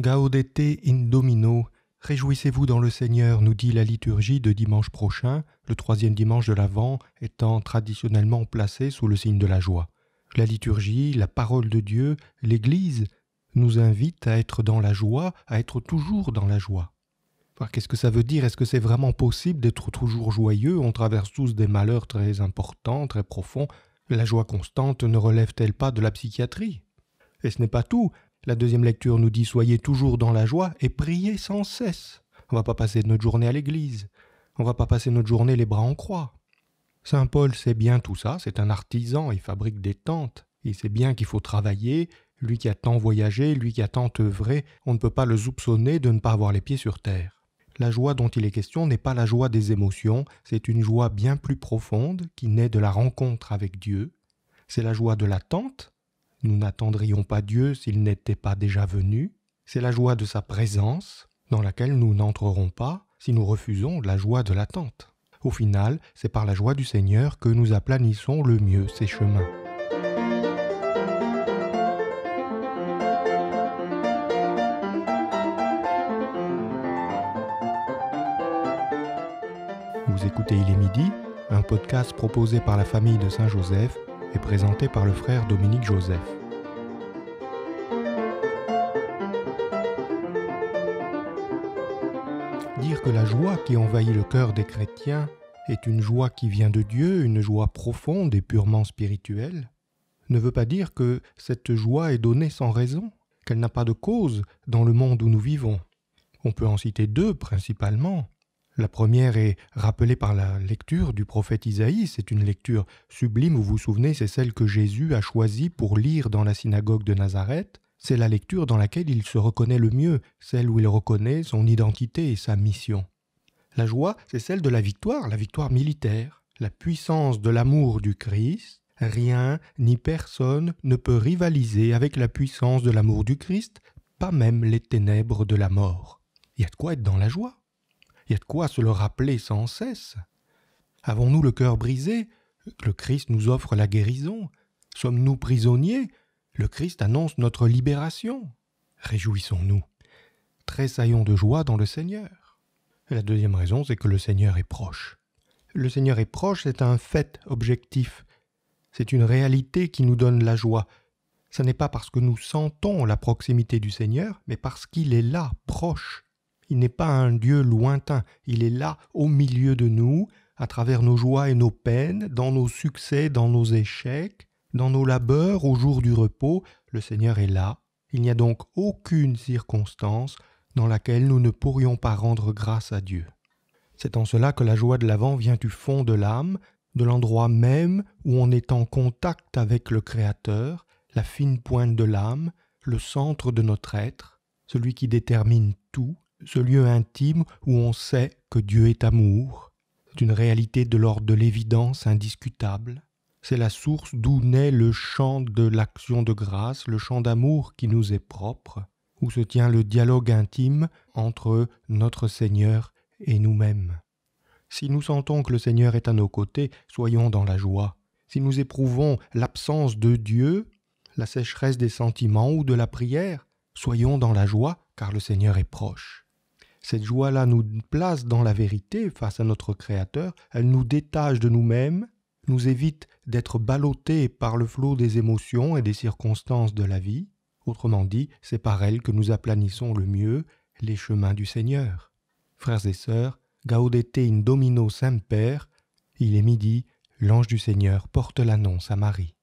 Gaudete in domino, réjouissez-vous dans le Seigneur, nous dit la liturgie de dimanche prochain, le troisième dimanche de l'Avent étant traditionnellement placé sous le signe de la joie. La liturgie, la parole de Dieu, l'Église nous invite à être dans la joie, à être toujours dans la joie. Qu'est-ce que ça veut dire Est-ce que c'est vraiment possible d'être toujours joyeux On traverse tous des malheurs très importants, très profonds. La joie constante ne relève-t-elle pas de la psychiatrie Et ce n'est pas tout. La deuxième lecture nous dit soyez toujours dans la joie et priez sans cesse. On va pas passer notre journée à l'église. On va pas passer notre journée les bras en croix. Saint Paul sait bien tout ça, c'est un artisan, il fabrique des tentes. Il sait bien qu'il faut travailler, lui qui a tant voyagé, lui qui a tant œuvré, on ne peut pas le soupçonner de ne pas avoir les pieds sur terre. La joie dont il est question n'est pas la joie des émotions, c'est une joie bien plus profonde qui naît de la rencontre avec Dieu. C'est la joie de l'attente, nous n'attendrions pas Dieu s'il n'était pas déjà venu. C'est la joie de sa présence, dans laquelle nous n'entrerons pas si nous refusons la joie de l'attente. Au final, c'est par la joie du Seigneur que nous aplanissons le mieux ses chemins. Vous écoutez Il est midi, un podcast proposé par la famille de Saint-Joseph est présenté par le frère Dominique Joseph. Dire que la joie qui envahit le cœur des chrétiens est une joie qui vient de Dieu, une joie profonde et purement spirituelle, ne veut pas dire que cette joie est donnée sans raison, qu'elle n'a pas de cause dans le monde où nous vivons. On peut en citer deux principalement. La première est rappelée par la lecture du prophète Isaïe, c'est une lecture sublime, vous vous souvenez, c'est celle que Jésus a choisie pour lire dans la synagogue de Nazareth, c'est la lecture dans laquelle il se reconnaît le mieux, celle où il reconnaît son identité et sa mission. La joie, c'est celle de la victoire, la victoire militaire, la puissance de l'amour du Christ, rien ni personne ne peut rivaliser avec la puissance de l'amour du Christ, pas même les ténèbres de la mort. Il y a de quoi être dans la joie. Il y a de quoi se le rappeler sans cesse. Avons-nous le cœur brisé Le Christ nous offre la guérison. Sommes-nous prisonniers Le Christ annonce notre libération. Réjouissons-nous. Tressaillons de joie dans le Seigneur. La deuxième raison, c'est que le Seigneur est proche. Le Seigneur est proche, c'est un fait objectif. C'est une réalité qui nous donne la joie. Ce n'est pas parce que nous sentons la proximité du Seigneur, mais parce qu'il est là, proche. Il n'est pas un Dieu lointain, il est là au milieu de nous, à travers nos joies et nos peines, dans nos succès, dans nos échecs, dans nos labeurs, au jour du repos, le Seigneur est là. Il n'y a donc aucune circonstance dans laquelle nous ne pourrions pas rendre grâce à Dieu. C'est en cela que la joie de l'avant vient du fond de l'âme, de l'endroit même où on est en contact avec le Créateur, la fine pointe de l'âme, le centre de notre être, celui qui détermine tout, ce lieu intime où on sait que Dieu est amour, c'est une réalité de l'ordre de l'évidence indiscutable, c'est la source d'où naît le champ de l'action de grâce, le champ d'amour qui nous est propre, où se tient le dialogue intime entre notre Seigneur et nous-mêmes. Si nous sentons que le Seigneur est à nos côtés, soyons dans la joie. Si nous éprouvons l'absence de Dieu, la sécheresse des sentiments ou de la prière, soyons dans la joie, car le Seigneur est proche. Cette joie-là nous place dans la vérité face à notre Créateur, elle nous détache de nous-mêmes, nous évite d'être ballottés par le flot des émotions et des circonstances de la vie. Autrement dit, c'est par elle que nous aplanissons le mieux les chemins du Seigneur. Frères et sœurs, Gaudete in Domino Père, il est midi, l'ange du Seigneur porte l'annonce à Marie.